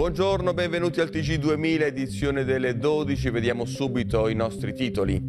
Buongiorno, benvenuti al TG2000 edizione delle 12, vediamo subito i nostri titoli.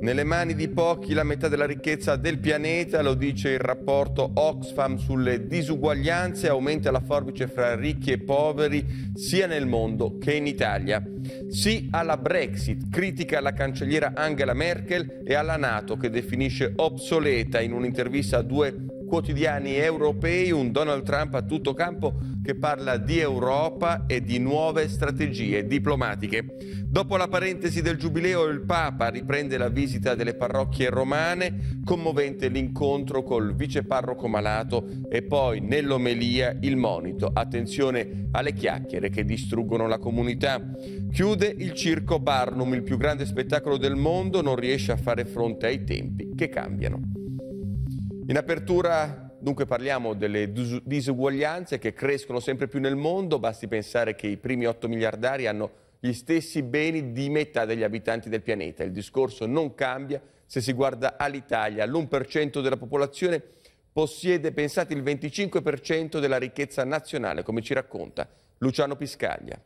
Nelle mani di pochi la metà della ricchezza del pianeta, lo dice il rapporto Oxfam sulle disuguaglianze, aumenta la forbice fra ricchi e poveri sia nel mondo che in Italia. Sì alla Brexit, critica la cancelliera Angela Merkel e alla Nato che definisce obsoleta in un'intervista a due quotidiani europei, un Donald Trump a tutto campo che parla di Europa e di nuove strategie diplomatiche. Dopo la parentesi del Giubileo il Papa riprende la visita delle parrocchie romane, commovente l'incontro col viceparroco malato e poi nell'omelia il monito. Attenzione alle chiacchiere che distruggono la comunità. Chiude il circo Barnum, il più grande spettacolo del mondo, non riesce a fare fronte ai tempi che cambiano. In apertura dunque parliamo delle disuguaglianze che crescono sempre più nel mondo, basti pensare che i primi 8 miliardari hanno gli stessi beni di metà degli abitanti del pianeta. Il discorso non cambia se si guarda all'Italia, l'1% della popolazione possiede, pensate, il 25% della ricchezza nazionale, come ci racconta Luciano Piscaglia.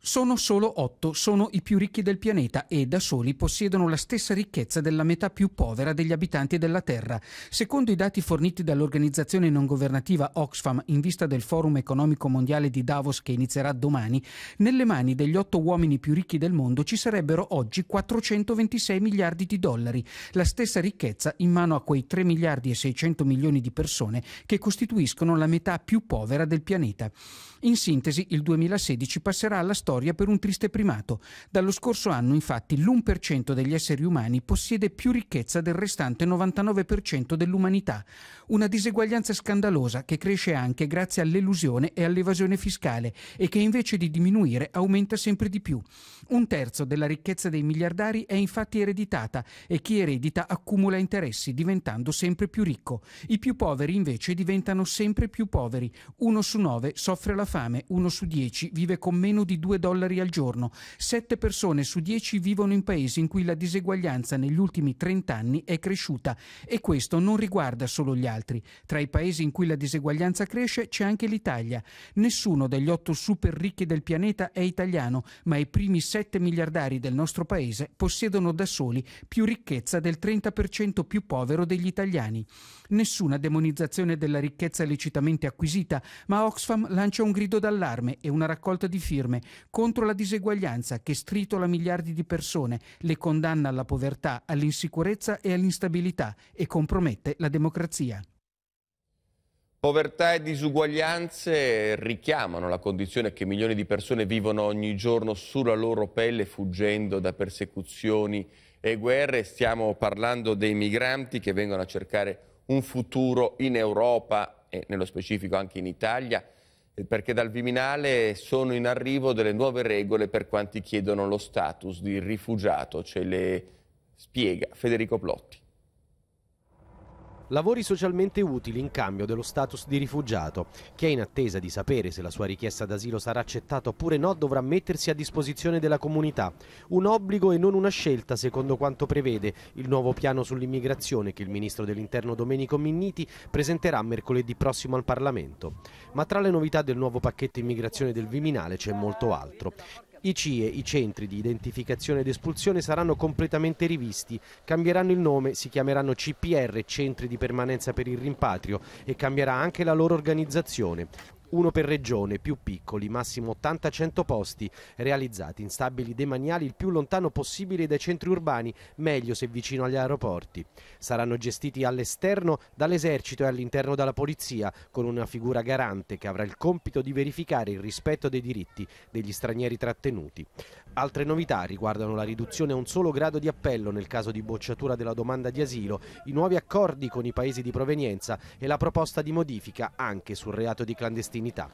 Sono solo otto, sono i più ricchi del pianeta e da soli possiedono la stessa ricchezza della metà più povera degli abitanti della Terra. Secondo i dati forniti dall'organizzazione non governativa Oxfam in vista del Forum economico mondiale di Davos che inizierà domani, nelle mani degli otto uomini più ricchi del mondo ci sarebbero oggi 426 miliardi di dollari, la stessa ricchezza in mano a quei 3 miliardi e 600 milioni di persone che costituiscono la metà più povera del pianeta. In sintesi, il 2016 passerà alla storia storia per un triste primato. Dallo scorso anno, infatti, l'1% degli esseri umani possiede più ricchezza del restante 99% dell'umanità. Una diseguaglianza scandalosa che cresce anche grazie all'elusione e all'evasione fiscale e che invece di diminuire aumenta sempre di più. Un terzo della ricchezza dei miliardari è infatti ereditata e chi eredita accumula interessi diventando sempre più ricco. I più poveri invece diventano sempre più poveri. Uno su nove soffre la fame, uno su dieci vive con meno di due dollari al giorno. Sette persone su dieci vivono in paesi in cui la diseguaglianza negli ultimi 30 anni è cresciuta e questo non riguarda solo gli altri. Tra i paesi in cui la diseguaglianza cresce c'è anche l'Italia. Nessuno degli otto super ricchi del pianeta è italiano, ma i primi sette miliardari del nostro paese possiedono da soli più ricchezza del 30% più povero degli italiani. Nessuna demonizzazione della ricchezza lecitamente acquisita, ma Oxfam lancia un grido d'allarme e una raccolta di firme contro la diseguaglianza che stritola miliardi di persone, le condanna alla povertà, all'insicurezza e all'instabilità e compromette la democrazia. Povertà e disuguaglianze richiamano la condizione che milioni di persone vivono ogni giorno sulla loro pelle fuggendo da persecuzioni e guerre. Stiamo parlando dei migranti che vengono a cercare un futuro in Europa e nello specifico anche in Italia perché dal Viminale sono in arrivo delle nuove regole per quanti chiedono lo status di rifugiato, ce le spiega Federico Plotti lavori socialmente utili in cambio dello status di rifugiato. Chi è in attesa di sapere se la sua richiesta d'asilo sarà accettata oppure no dovrà mettersi a disposizione della comunità. Un obbligo e non una scelta, secondo quanto prevede il nuovo piano sull'immigrazione che il ministro dell'Interno Domenico Minniti presenterà mercoledì prossimo al Parlamento. Ma tra le novità del nuovo pacchetto immigrazione del Viminale c'è molto altro. I CIE, i centri di identificazione ed espulsione, saranno completamente rivisti, cambieranno il nome, si chiameranno CPR, centri di permanenza per il rimpatrio, e cambierà anche la loro organizzazione uno per regione, più piccoli, massimo 80-100 posti, realizzati in stabili demaniali il più lontano possibile dai centri urbani, meglio se vicino agli aeroporti. Saranno gestiti all'esterno dall'esercito e all'interno dalla polizia, con una figura garante che avrà il compito di verificare il rispetto dei diritti degli stranieri trattenuti. Altre novità riguardano la riduzione a un solo grado di appello nel caso di bocciatura della domanda di asilo, i nuovi accordi con i paesi di provenienza e la proposta di modifica anche sul reato di clandestinità clandestinità.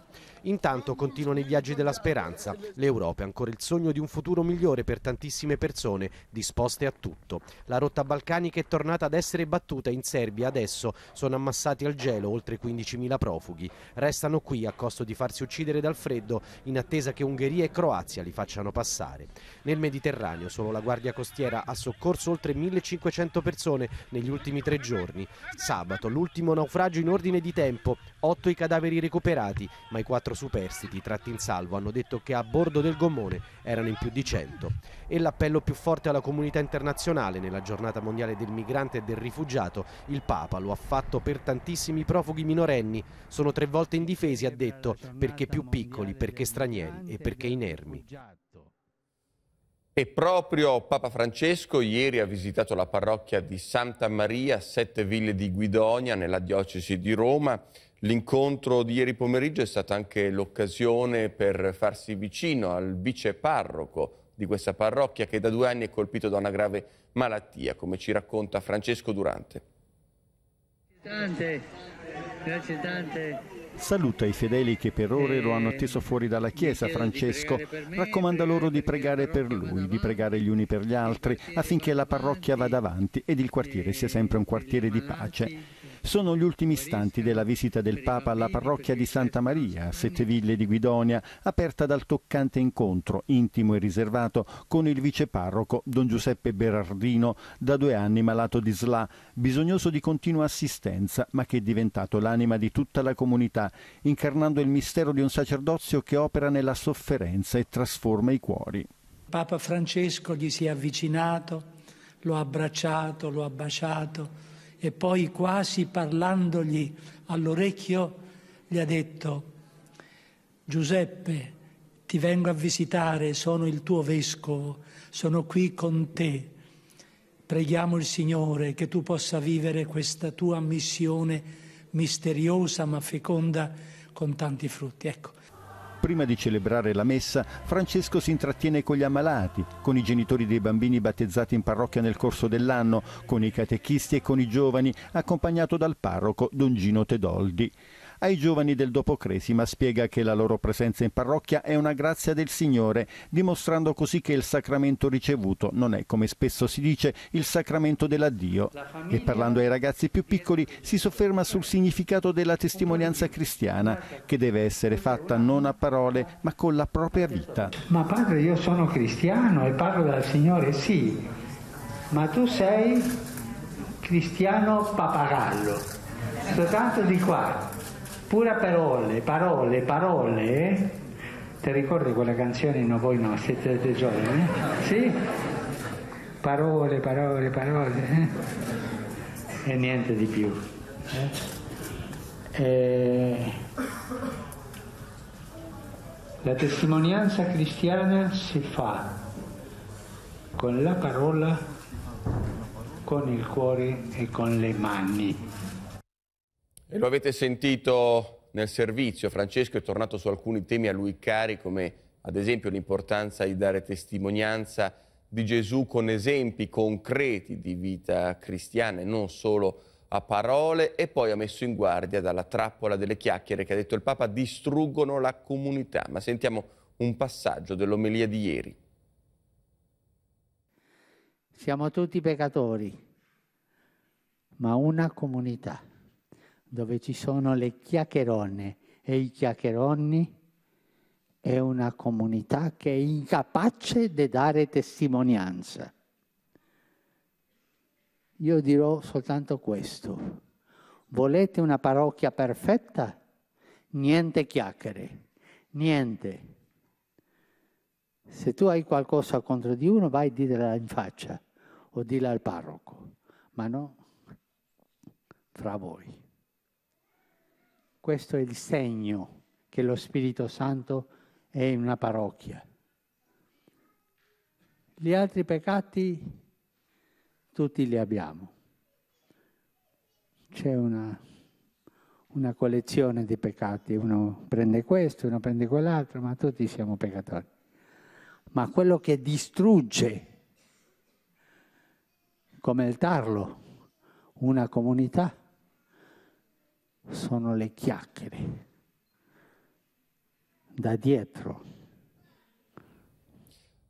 Intanto continuano i viaggi della speranza. L'Europa è ancora il sogno di un futuro migliore per tantissime persone, disposte a tutto. La rotta balcanica è tornata ad essere battuta in Serbia. Adesso sono ammassati al gelo oltre 15.000 profughi. Restano qui a costo di farsi uccidere dal freddo in attesa che Ungheria e Croazia li facciano passare. Nel Mediterraneo solo la Guardia Costiera ha soccorso oltre 1.500 persone negli ultimi tre giorni. Sabato l'ultimo naufragio in ordine di tempo, otto i cadaveri recuperati impiegati, ma i quattro superstiti tratti in salvo hanno detto che a bordo del gommone erano in più di 100. E l'appello più forte alla comunità internazionale nella giornata mondiale del migrante e del rifugiato, il Papa lo ha fatto per tantissimi profughi minorenni, sono tre volte indifesi, ha detto, perché più piccoli, perché stranieri e perché inermi. E proprio Papa Francesco ieri ha visitato la parrocchia di Santa Maria, Sette Ville di Guidonia, nella diocesi di Roma. L'incontro di ieri pomeriggio è stata anche l'occasione per farsi vicino al vice parroco di questa parrocchia che da due anni è colpito da una grave malattia, come ci racconta Francesco Durante. Tante, grazie tante. Saluta i fedeli che per ore lo hanno eh, atteso fuori dalla chiesa, Francesco. Raccomanda loro di pregare per lui, di pregare gli uni per gli altri, affinché la parrocchia vada avanti ed il quartiere sia sempre un quartiere di pace. Sono gli ultimi istanti della visita del Papa alla parrocchia di Santa Maria, a Setteville di Guidonia, aperta dal toccante incontro, intimo e riservato, con il viceparroco Don Giuseppe Berardino, da due anni malato di SLA, bisognoso di continua assistenza, ma che è diventato l'anima di tutta la comunità, incarnando il mistero di un sacerdozio che opera nella sofferenza e trasforma i cuori. Papa Francesco gli si è avvicinato, lo ha abbracciato, lo ha baciato, e poi quasi parlandogli all'orecchio gli ha detto Giuseppe, ti vengo a visitare, sono il tuo vescovo, sono qui con te. Preghiamo il Signore che tu possa vivere questa tua missione misteriosa ma feconda con tanti frutti. Ecco, prima di celebrare la messa, Francesco si intrattiene con gli ammalati, con i genitori dei bambini battezzati in parrocchia nel corso dell'anno, con i catechisti e con i giovani, accompagnato dal parroco Don Gino Tedoldi ai giovani del dopocresima spiega che la loro presenza in parrocchia è una grazia del Signore, dimostrando così che il sacramento ricevuto non è, come spesso si dice, il sacramento dell'addio. E parlando ai ragazzi più piccoli si sofferma sul significato della testimonianza cristiana, che deve essere fatta non a parole, ma con la propria vita. Ma padre, io sono cristiano e parlo dal Signore, sì, ma tu sei cristiano papagallo, soltanto di qua, pura parole, parole, parole. Ti ricordi quella canzone? No, voi no, siete dei giovani? Eh? Sì? Parole, parole, parole. Eh? E niente di più. Eh? E... La testimonianza cristiana si fa con la parola, con il cuore e con le mani. E lo avete sentito nel servizio, Francesco è tornato su alcuni temi a lui cari, come ad esempio l'importanza di dare testimonianza di Gesù con esempi concreti di vita cristiana e non solo a parole e poi ha messo in guardia dalla trappola delle chiacchiere che ha detto il Papa distruggono la comunità. Ma sentiamo un passaggio dell'omelia di ieri. Siamo tutti peccatori, ma una comunità dove ci sono le chiacchierone e i chiacchieroni è una comunità che è incapace di dare testimonianza. Io dirò soltanto questo. Volete una parrocchia perfetta? Niente chiacchiere, niente. Se tu hai qualcosa contro di uno, vai a dirla in faccia o dirla al parroco, ma no fra voi. Questo è il segno che lo Spirito Santo è in una parrocchia. Gli altri peccati tutti li abbiamo. C'è una, una collezione di peccati, uno prende questo, uno prende quell'altro, ma tutti siamo peccatori. Ma quello che distrugge come il tarlo una comunità sono le chiacchiere da dietro.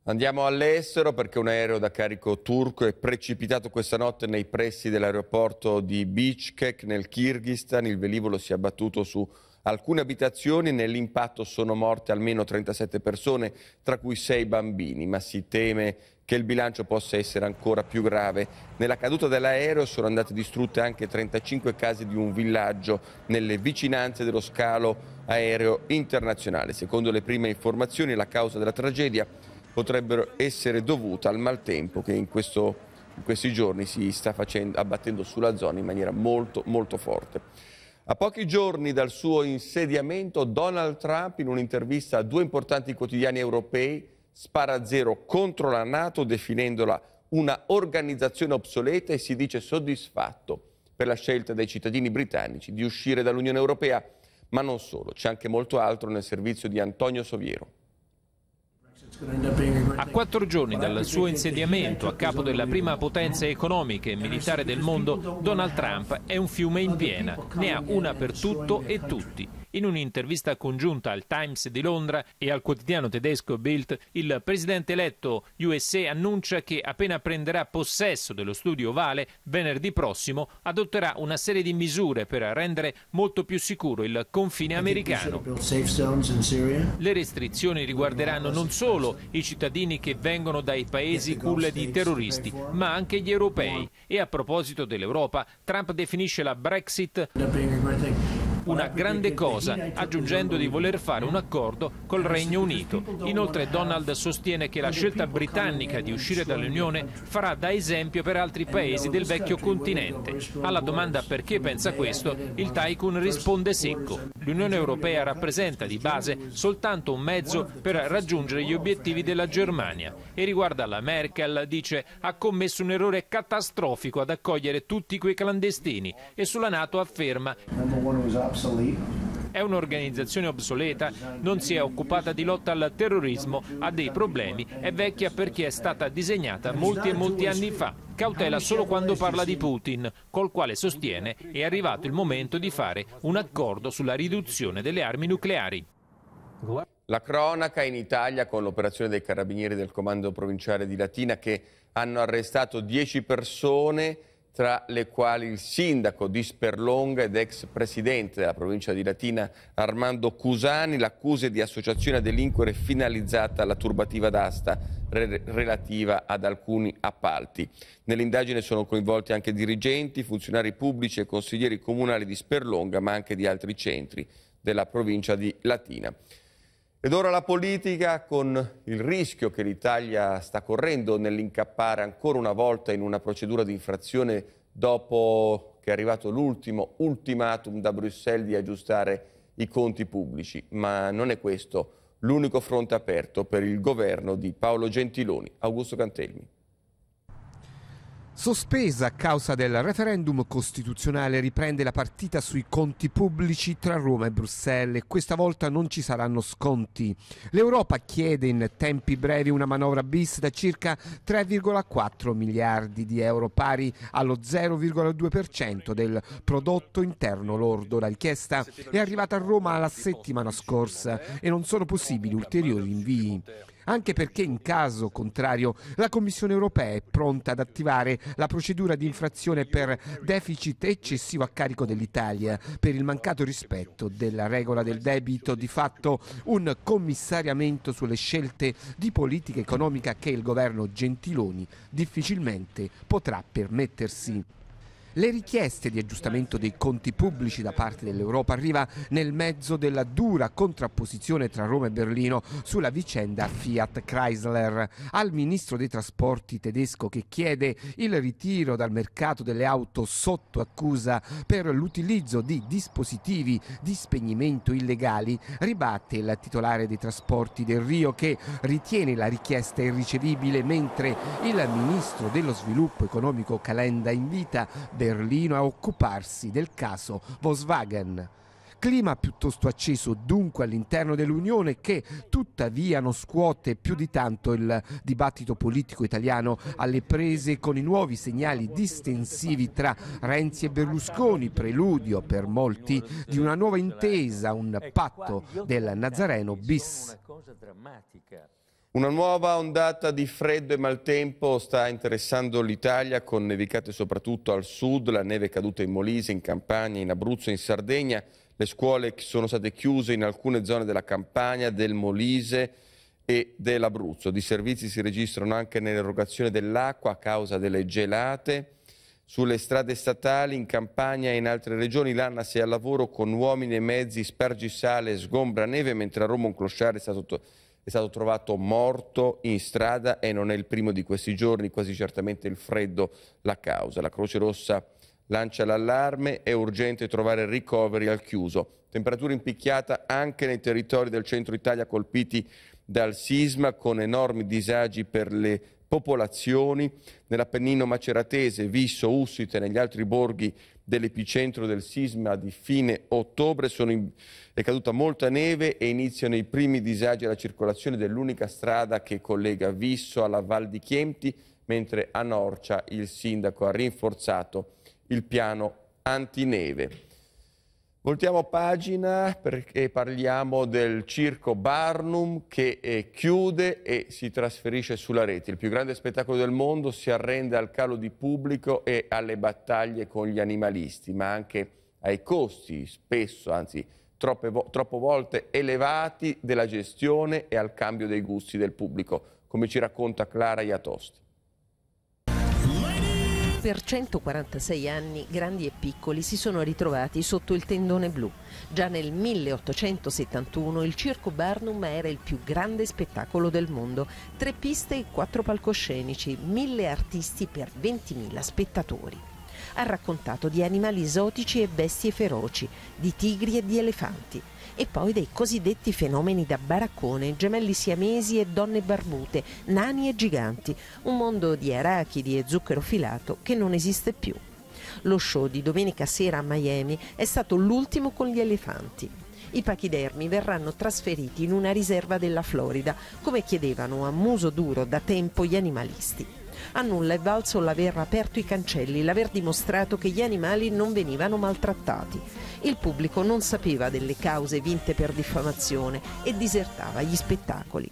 Andiamo all'estero perché un aereo da carico turco è precipitato questa notte nei pressi dell'aeroporto di Bichkek nel Kyrgyzstan. Il velivolo si è abbattuto su alcune abitazioni. Nell'impatto sono morte almeno 37 persone, tra cui 6 bambini, ma si teme che il bilancio possa essere ancora più grave. Nella caduta dell'aereo sono andate distrutte anche 35 case di un villaggio nelle vicinanze dello scalo aereo internazionale. Secondo le prime informazioni la causa della tragedia potrebbe essere dovuta al maltempo che in, questo, in questi giorni si sta facendo, abbattendo sulla zona in maniera molto, molto forte. A pochi giorni dal suo insediamento, Donald Trump, in un'intervista a due importanti quotidiani europei, spara zero contro la Nato, definendola una organizzazione obsoleta e si dice soddisfatto per la scelta dei cittadini britannici di uscire dall'Unione Europea. Ma non solo, c'è anche molto altro nel servizio di Antonio Soviero. A quattro giorni dal suo insediamento a capo della prima potenza economica e militare del mondo, Donald Trump è un fiume in piena, ne ha una per tutto e tutti in un'intervista congiunta al Times di Londra e al quotidiano tedesco Bild, il presidente eletto USA annuncia che appena prenderà possesso dello studio Ovale, venerdì prossimo adotterà una serie di misure per rendere molto più sicuro il confine americano. Le restrizioni riguarderanno non solo i cittadini che vengono dai paesi culla di terroristi, ma anche gli europei. E a proposito dell'Europa, Trump definisce la Brexit una grande cosa, aggiungendo di voler fare un accordo col Regno Unito. Inoltre Donald sostiene che la scelta britannica di uscire dall'Unione farà da esempio per altri paesi del vecchio continente. Alla domanda perché pensa questo, il tycoon risponde secco. L'Unione Europea rappresenta di base soltanto un mezzo per raggiungere gli obiettivi della Germania e riguarda la Merkel dice ha commesso un errore catastrofico ad accogliere tutti quei clandestini e sulla Nato afferma è un'organizzazione obsoleta, non si è occupata di lotta al terrorismo, ha dei problemi, è vecchia perché è stata disegnata molti e molti anni fa. Cautela solo quando parla di Putin, col quale sostiene è arrivato il momento di fare un accordo sulla riduzione delle armi nucleari. La cronaca in Italia con l'operazione dei carabinieri del comando provinciale di Latina che hanno arrestato 10 persone tra le quali il sindaco di Sperlonga ed ex presidente della provincia di Latina Armando Cusani, l'accusa di associazione a delinquere finalizzata alla turbativa d'asta re relativa ad alcuni appalti. Nell'indagine sono coinvolti anche dirigenti, funzionari pubblici e consiglieri comunali di Sperlonga, ma anche di altri centri della provincia di Latina. Ed ora la politica con il rischio che l'Italia sta correndo nell'incappare ancora una volta in una procedura di infrazione dopo che è arrivato l'ultimo ultimatum da Bruxelles di aggiustare i conti pubblici. Ma non è questo l'unico fronte aperto per il governo di Paolo Gentiloni. Augusto Cantelmi. Sospesa a causa del referendum costituzionale riprende la partita sui conti pubblici tra Roma e Bruxelles. Questa volta non ci saranno sconti. L'Europa chiede in tempi brevi una manovra bis da circa 3,4 miliardi di euro, pari allo 0,2% del prodotto interno lordo. La richiesta è arrivata a Roma la settimana scorsa e non sono possibili ulteriori invii anche perché in caso contrario la Commissione europea è pronta ad attivare la procedura di infrazione per deficit eccessivo a carico dell'Italia per il mancato rispetto della regola del debito, di fatto un commissariamento sulle scelte di politica economica che il governo Gentiloni difficilmente potrà permettersi. Le richieste di aggiustamento dei conti pubblici da parte dell'Europa arriva nel mezzo della dura contrapposizione tra Roma e Berlino sulla vicenda Fiat Chrysler. Al ministro dei trasporti tedesco che chiede il ritiro dal mercato delle auto sotto accusa per l'utilizzo di dispositivi di spegnimento illegali, ribatte il titolare dei trasporti del Rio che ritiene la richiesta irricevibile mentre il ministro dello sviluppo economico Calenda invita Berlino Berlino a occuparsi del caso Volkswagen. Clima piuttosto acceso dunque all'interno dell'Unione che tuttavia non scuote più di tanto il dibattito politico italiano alle prese con i nuovi segnali distensivi tra Renzi e Berlusconi, preludio per molti di una nuova intesa, un patto del Nazareno bis. Una nuova ondata di freddo e maltempo sta interessando l'Italia con nevicate soprattutto al sud, la neve è caduta in Molise, in Campania, in Abruzzo, in Sardegna. Le scuole sono state chiuse in alcune zone della Campania, del Molise e dell'Abruzzo. Di servizi si registrano anche nell'erogazione dell'acqua a causa delle gelate. Sulle strade statali in Campania e in altre regioni l'Anna si è al lavoro con uomini e mezzi, spergisale, sgombra neve, mentre a Roma un clochard è stato è stato trovato morto in strada e non è il primo di questi giorni, quasi certamente il freddo la causa. La Croce Rossa lancia l'allarme, è urgente trovare ricoveri al chiuso. Temperatura impicchiata anche nei territori del centro Italia colpiti dal sisma con enormi disagi per le popolazioni. Nell'Appennino maceratese, Visso, Ussite e negli altri borghi dell'epicentro del sisma di fine ottobre, in... è caduta molta neve e iniziano i primi disagi alla circolazione dell'unica strada che collega Visso alla Val di Chiemti, mentre a Norcia il sindaco ha rinforzato il piano antineve. Voltiamo pagina perché parliamo del circo Barnum che eh, chiude e si trasferisce sulla rete. Il più grande spettacolo del mondo si arrende al calo di pubblico e alle battaglie con gli animalisti, ma anche ai costi, spesso, anzi troppe, troppo volte elevati, della gestione e al cambio dei gusti del pubblico, come ci racconta Clara Iatosti per 146 anni grandi e piccoli si sono ritrovati sotto il tendone blu. Già nel 1871 il Circo Barnum era il più grande spettacolo del mondo, tre piste e quattro palcoscenici, mille artisti per 20.000 spettatori ha raccontato di animali esotici e bestie feroci, di tigri e di elefanti, e poi dei cosiddetti fenomeni da baraccone, gemelli siamesi e donne barbute, nani e giganti, un mondo di arachidi e zucchero filato che non esiste più. Lo show di domenica sera a Miami è stato l'ultimo con gli elefanti. I pachidermi verranno trasferiti in una riserva della Florida, come chiedevano a muso duro da tempo gli animalisti. A nulla è valso l'aver aperto i cancelli, l'aver dimostrato che gli animali non venivano maltrattati. Il pubblico non sapeva delle cause vinte per diffamazione e disertava gli spettacoli.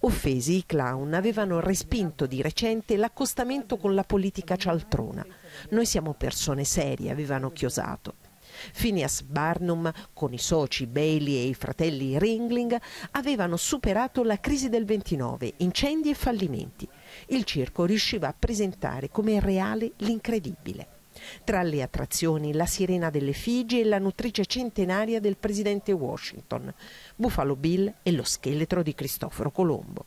Offesi, i clown avevano respinto di recente l'accostamento con la politica cialtrona. Noi siamo persone serie, avevano chiosato. Phineas Barnum, con i soci Bailey e i fratelli Ringling, avevano superato la crisi del 29, incendi e fallimenti il circo riusciva a presentare come reale l'incredibile. Tra le attrazioni la sirena delle Figi e la nutrice centenaria del presidente Washington, Buffalo Bill e lo scheletro di Cristoforo Colombo.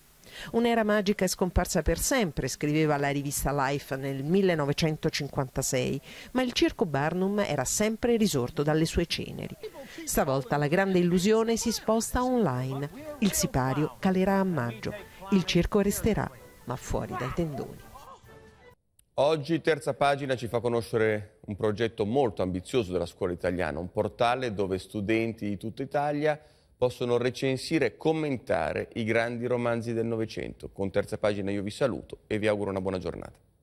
Un'era magica è scomparsa per sempre, scriveva la rivista Life nel 1956, ma il circo Barnum era sempre risorto dalle sue ceneri. Stavolta la grande illusione si sposta online. Il sipario calerà a maggio. Il circo resterà ma fuori dai tendoni. Oggi terza pagina ci fa conoscere un progetto molto ambizioso della scuola italiana, un portale dove studenti di tutta Italia possono recensire e commentare i grandi romanzi del Novecento. Con terza pagina io vi saluto e vi auguro una buona giornata.